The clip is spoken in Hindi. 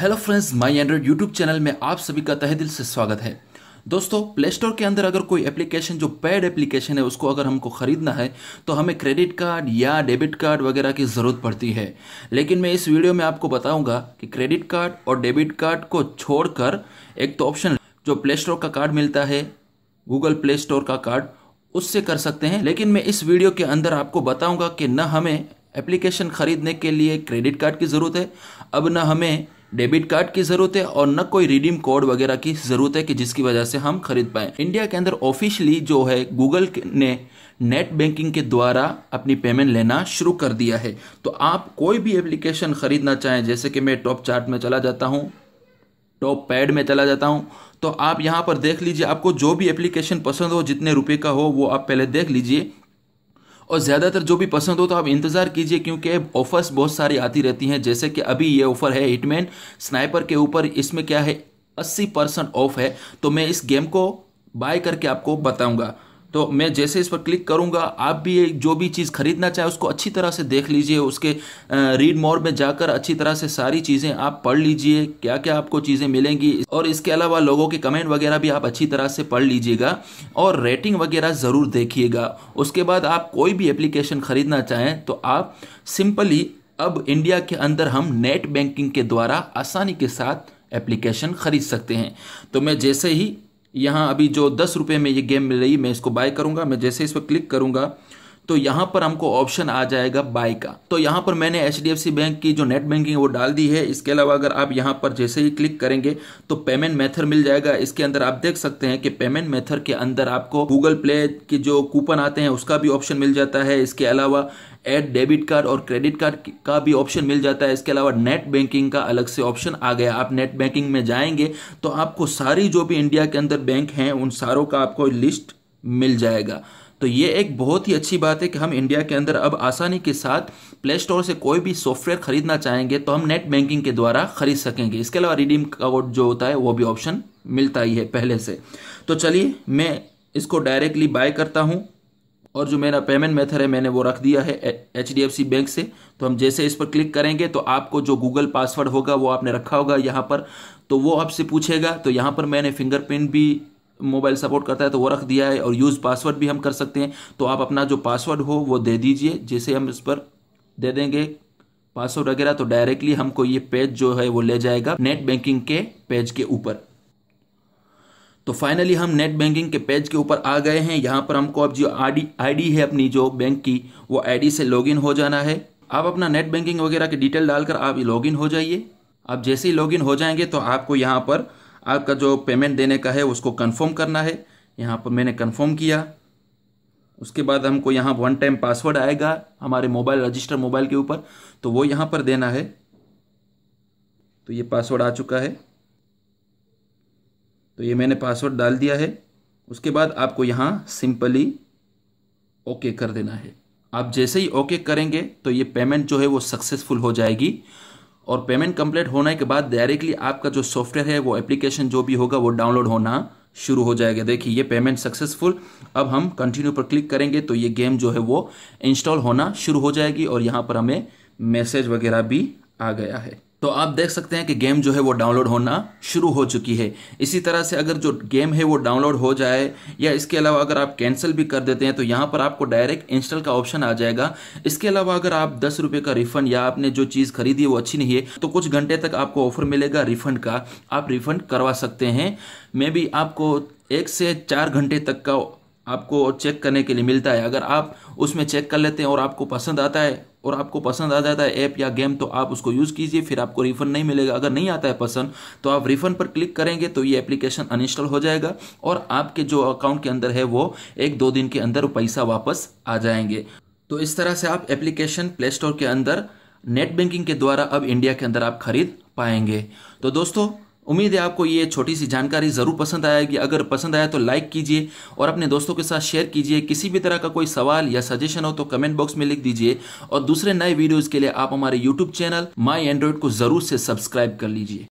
hello friends my Android YouTube channel में आप सभी का तहे दिल से स्वागत है दोस्तों प्ले स्टोर के अंदर अगर कोई एप्लीकेशन जो पेड एप्लीकेशन है उसको अगर हमको ख़रीदना है तो हमें क्रेडिट कार्ड या डेबिट कार्ड वगैरह की ज़रूरत पड़ती है लेकिन मैं इस वीडियो में आपको बताऊंगा कि क्रेडिट कार्ड और डेबिट कार्ड को छोड़कर एक तो ऑप्शन जो प्ले स्टोर का कार्ड मिलता है गूगल प्ले स्टोर का कार्ड उससे कर सकते हैं लेकिन मैं इस वीडियो के अंदर आपको बताऊंगा कि न हमें एप्लीकेशन खरीदने के लिए क्रेडिट कार्ड की ज़रूरत है अब न हमें डेबिट कार्ड की ज़रूरत है और न कोई रिडीम कोड वगैरह की ज़रूरत है कि जिसकी वजह से हम खरीद पाए इंडिया के अंदर ऑफिशियली जो है गूगल ने नेट बैंकिंग के द्वारा अपनी पेमेंट लेना शुरू कर दिया है तो आप कोई भी एप्लीकेशन खरीदना चाहें जैसे कि मैं टॉप चार्ट में चला जाता हूँ टॉप पैड में चला जाता हूँ तो आप यहाँ पर देख लीजिए आपको जो भी एप्लीकेशन पसंद हो जितने रुपये का हो वो आप पहले देख लीजिए और ज़्यादातर जो भी पसंद हो तो आप इंतज़ार कीजिए क्योंकि ऑफर्स बहुत सारी आती रहती हैं जैसे कि अभी ये ऑफ़र है हिटमैन स्नाइपर के ऊपर इसमें क्या है अस्सी परसेंट ऑफ है तो मैं इस गेम को बाय करके आपको बताऊंगा तो मैं जैसे इस पर क्लिक करूँगा आप भी जो भी चीज़ खरीदना चाहे उसको अच्छी तरह से देख लीजिए उसके रीड मोर में जाकर अच्छी तरह से सारी चीज़ें आप पढ़ लीजिए क्या क्या आपको चीज़ें मिलेंगी और इसके अलावा लोगों के कमेंट वगैरह भी आप अच्छी तरह से पढ़ लीजिएगा और रेटिंग वगैरह ज़रूर देखिएगा उसके बाद आप कोई भी एप्लीकेशन ख़रीदना चाहें तो आप सिंपली अब इंडिया के अंदर हम नेट बैंकिंग के द्वारा आसानी के साथ एप्लीकेशन खरीद सकते हैं तो मैं जैसे ही यहाँ अभी जो दस रुपये में ये गेम मिल रही मैं इसको बाय करूँगा मैं जैसे इस पर क्लिक करूँगा तो यहाँ पर हमको ऑप्शन आ जाएगा बाय का तो यहाँ पर मैंने एच बैंक की जो नेट बैंकिंग वो डाल दी है इसके अलावा अगर आप यहाँ पर जैसे ही क्लिक करेंगे तो पेमेंट मेथड मिल जाएगा इसके अंदर आप देख सकते हैं कि पेमेंट मेथड के अंदर आपको गूगल प्ले के जो कूपन आते हैं उसका भी ऑप्शन मिल जाता है इसके अलावा एड डेबिट कार्ड और क्रेडिट कार्ड का भी ऑप्शन मिल जाता है इसके अलावा नेट बैंकिंग का अलग से ऑप्शन आ गया आप नेट बैंकिंग में जाएंगे तो आपको सारी जो भी इंडिया के अंदर बैंक हैं उन सारों का आपको लिस्ट मिल जाएगा तो ये एक बहुत ही अच्छी बात है कि हम इंडिया के अंदर अब आसानी के साथ प्ले स्टोर से कोई भी सॉफ्टवेयर खरीदना चाहेंगे तो हम नेट बैंकिंग के द्वारा खरीद सकेंगे इसके अलावा रिडीम कोड जो होता है वो भी ऑप्शन मिलता ही है पहले से तो चलिए मैं इसको डायरेक्टली बाय करता हूँ और जो मेरा पेमेंट मेथड है मैंने वो रख दिया है H D F C bank से तो हम जैसे इस पर क्लिक करेंगे तो आपको जो गूगल पासवर्ड होगा वो आपने रखा होगा यहाँ पर तो वो आपसे पूछेगा तो यहाँ पर मैंने फिंगरप्रिंट भी मोबाइल सपोर्ट करता है तो वो रख दिया है और यूज़ पासवर्ड भी हम कर सकते हैं तो आप अपना जो पासवर्ड हो वो दे दीजिए जैसे हम इस पर दे देंगे पासवर्ड वगैरह तो डायरेक्टली हमको ये पेज जो है वो ले जाएगा नेट बैंकिंग के पेज के ऊपर तो फाइनली हम नेट बैंकिंग के पेज के ऊपर आ गए हैं यहाँ पर हमको अब जो आईडी आईडी है अपनी जो बैंक की वो आईडी से लॉगिन हो जाना है आप अपना नेट बैंकिंग वगैरह की डिटेल डालकर आप लॉगिन हो जाइए आप जैसे ही लॉगिन हो जाएंगे तो आपको यहाँ पर आपका जो पेमेंट देने का है उसको कंफर्म करना है यहाँ पर मैंने कंफर्म किया उसके बाद हमको यहाँ वन टाइम पासवर्ड आएगा हमारे मोबाइल रजिस्टर मोबाइल के ऊपर तो वो यहाँ पर देना है तो ये पासवर्ड आ चुका है तो ये मैंने पासवर्ड डाल दिया है उसके बाद आपको यहाँ सिंपली ओके कर देना है आप जैसे ही ओके करेंगे तो ये पेमेंट जो है वो सक्सेसफुल हो जाएगी और पेमेंट कंप्लीट होने के बाद डायरेक्टली आपका जो सॉफ्टवेयर है वो एप्लीकेशन जो भी होगा वो डाउनलोड होना शुरू हो जाएगा देखिए ये पेमेंट सक्सेसफुल अब हम कंटिन्यू पर क्लिक करेंगे तो ये गेम जो है वो इंस्टॉल होना शुरू हो जाएगी और यहाँ पर हमें मैसेज वगैरह भी आ गया है तो आप देख सकते हैं कि गेम जो है वो डाउनलोड होना शुरू हो चुकी है इसी तरह से अगर जो गेम है वो डाउनलोड हो जाए या इसके अलावा अगर आप कैंसिल भी कर देते हैं तो यहाँ पर आपको डायरेक्ट इंस्टॉल का ऑप्शन आ जाएगा इसके अलावा अगर आप दस रुपये का रिफंड या आपने जो चीज़ खरीदी है वो अच्छी नहीं है तो कुछ घंटे तक आपको ऑफर मिलेगा रिफंड का आप रिफंड करवा सकते हैं मे बी आपको एक से चार घंटे तक का आपको चेक करने के लिए मिलता है अगर आप उसमें चेक कर लेते हैं और आपको पसंद आता है और आपको पसंद आ जाता है ऐप या गेम तो आप उसको यूज़ कीजिए फिर आपको रिफंड नहीं मिलेगा अगर नहीं आता है पसंद तो आप रिफंड पर क्लिक करेंगे तो ये एप्लीकेशन अनइंस्टॉल हो जाएगा और आपके जो अकाउंट के अंदर है वो एक दो दिन के अंदर पैसा वापस आ जाएंगे तो इस तरह से आप एप्लीकेशन प्ले स्टोर के अंदर नेट बैंकिंग के द्वारा अब इंडिया के अंदर आप खरीद पाएंगे तो दोस्तों उम्मीद है आपको ये छोटी सी जानकारी ज़रूर पसंद आएगी अगर पसंद आया तो लाइक कीजिए और अपने दोस्तों के साथ शेयर कीजिए किसी भी तरह का कोई सवाल या सजेशन हो तो कमेंट बॉक्स में लिख दीजिए और दूसरे नए वीडियोज़ के लिए आप हमारे यूट्यूब चैनल माई एंड्रॉयड को ज़रूर से सब्सक्राइब कर लीजिए